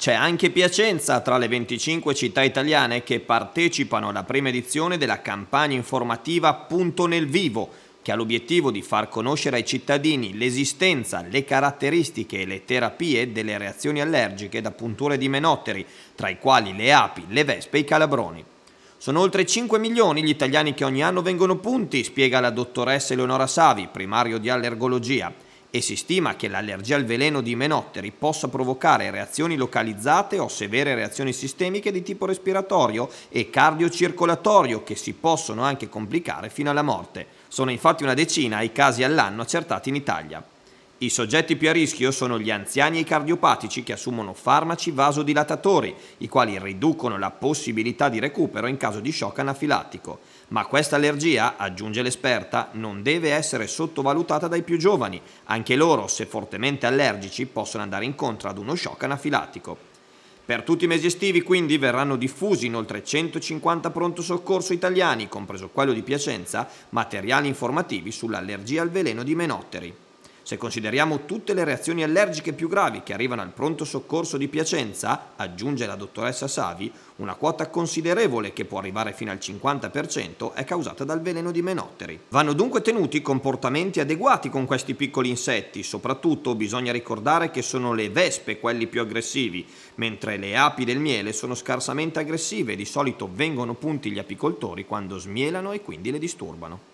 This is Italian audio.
C'è anche Piacenza tra le 25 città italiane che partecipano alla prima edizione della campagna informativa Punto nel Vivo, che ha l'obiettivo di far conoscere ai cittadini l'esistenza, le caratteristiche e le terapie delle reazioni allergiche da punture di menotteri, tra i quali le api, le vespe e i calabroni. Sono oltre 5 milioni gli italiani che ogni anno vengono punti, spiega la dottoressa Eleonora Savi, primario di allergologia e si stima che l'allergia al veleno di menotteri possa provocare reazioni localizzate o severe reazioni sistemiche di tipo respiratorio e cardiocircolatorio che si possono anche complicare fino alla morte. Sono infatti una decina i casi all'anno accertati in Italia. I soggetti più a rischio sono gli anziani e i cardiopatici che assumono farmaci vasodilatatori, i quali riducono la possibilità di recupero in caso di shock anafilattico. Ma questa allergia, aggiunge l'esperta, non deve essere sottovalutata dai più giovani. Anche loro, se fortemente allergici, possono andare incontro ad uno shock anafilattico. Per tutti i mesi estivi quindi verranno diffusi in oltre 150 pronto soccorso italiani, compreso quello di Piacenza, materiali informativi sull'allergia al veleno di menotteri. Se consideriamo tutte le reazioni allergiche più gravi che arrivano al pronto soccorso di Piacenza, aggiunge la dottoressa Savi, una quota considerevole che può arrivare fino al 50% è causata dal veleno di menotteri. Vanno dunque tenuti comportamenti adeguati con questi piccoli insetti, soprattutto bisogna ricordare che sono le vespe quelli più aggressivi, mentre le api del miele sono scarsamente aggressive e di solito vengono punti gli apicoltori quando smielano e quindi le disturbano.